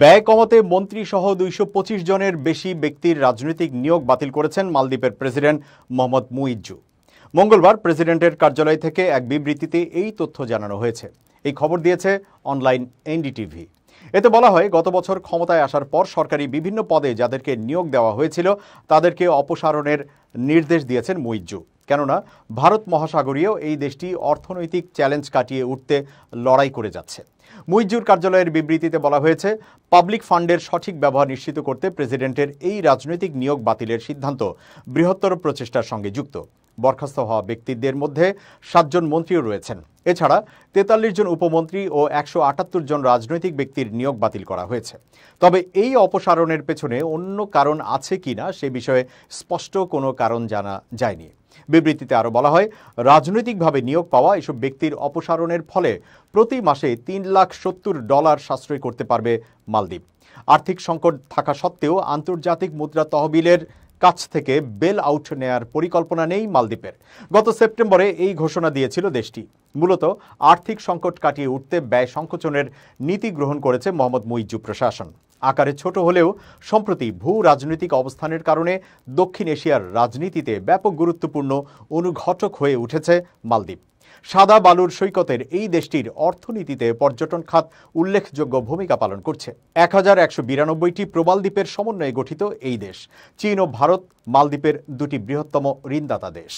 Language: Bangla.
ব্যয় কমাতে মন্ত্রী সহ দুইশো জনের বেশি ব্যক্তির রাজনৈতিক নিয়োগ বাতিল করেছেন মালদ্বীপের প্রেসিডেন্ট মোহাম্মদ মুইজ্জু মঙ্গলবার প্রেসিডেন্টের কার্যালয় থেকে এক বিবৃতিতে এই তথ্য জানানো হয়েছে এই খবর দিয়েছে অনলাইন এনডিটিভি এতে বলা হয় গত বছর ক্ষমতায় আসার পর সরকারি বিভিন্ন পদে যাদেরকে নিয়োগ দেওয়া হয়েছিল তাদেরকে অপসারণের নির্দেশ দিয়েছেন মুইজ্জু কেননা ভারত মহাসাগরীয় এই দেশটি অর্থনৈতিক চ্যালেঞ্জ কাটিয়ে উঠতে লড়াই করে যাচ্ছে মুইজুর কার্যালয়ের বিবৃতিতে বলা হয়েছে পাবলিক ফান্ডের সঠিক ব্যবহার নিশ্চিত করতে প্রেসিডেন্টের এই রাজনৈতিক নিয়োগ বাতিলের সিদ্ধান্ত বৃহত্তর প্রচেষ্টার সঙ্গে যুক্ত বরখাস্ত হওয়া ব্যক্তিদের মধ্যে সাতজন মন্ত্রীও রয়েছেন এছাড়া তেতাল্লিশ জন উপমন্ত্রী ও একশো আটাত্তর জন রাজনৈতিক ব্যক্তির নিয়োগ বাতিল করা হয়েছে তবে এই অপসারণের পেছনে অন্য কারণ আছে কি না সে বিষয়ে স্পষ্ট কোনো কারণ জানা যায়নি বিবৃতিতে আরও বলা হয় রাজনৈতিকভাবে নিয়োগ পাওয়া এসব ব্যক্তির অপসারণের ফলে প্রতি মাসে তিন লাখ সত্তর ডলার সাশ্রয় করতে পারবে মালদ্বীপ আর্থিক সংকট থাকা সত্ত্বেও আন্তর্জাতিক মুদ্রা তহবিলের কাছ থেকে বেল আউট নেয়ার পরিকল্পনা নেই মালদ্বীপের গত সেপ্টেম্বরে এই ঘোষণা দিয়েছিল দেশটি মূলত আর্থিক সংকট কাটিয়ে উঠতে ব্যয় সংকোচনের নীতি গ্রহণ করেছে মোহাম্মদ মুইজু প্রশাসন আকারে ছোট হলেও সম্প্রতি ভূ রাজনৈতিক অবস্থানের কারণে দক্ষিণ এশিয়ার রাজনীতিতে ব্যাপক গুরুত্বপূর্ণ অনুঘটক হয়ে উঠেছে মালদ্বীপ সাদা বালুর সৈকতের এই দেশটির অর্থনীতিতে পর্যটন খাত উল্লেখযোগ্য ভূমিকা পালন করছে এক হাজার একশো বিরানব্বইটি প্রবাল দ্বীপের সমন্বয়ে গঠিত এই দেশ চীন ও ভারত মালদ্বীপের দুটি বৃহত্তম ঋণদাতা দেশ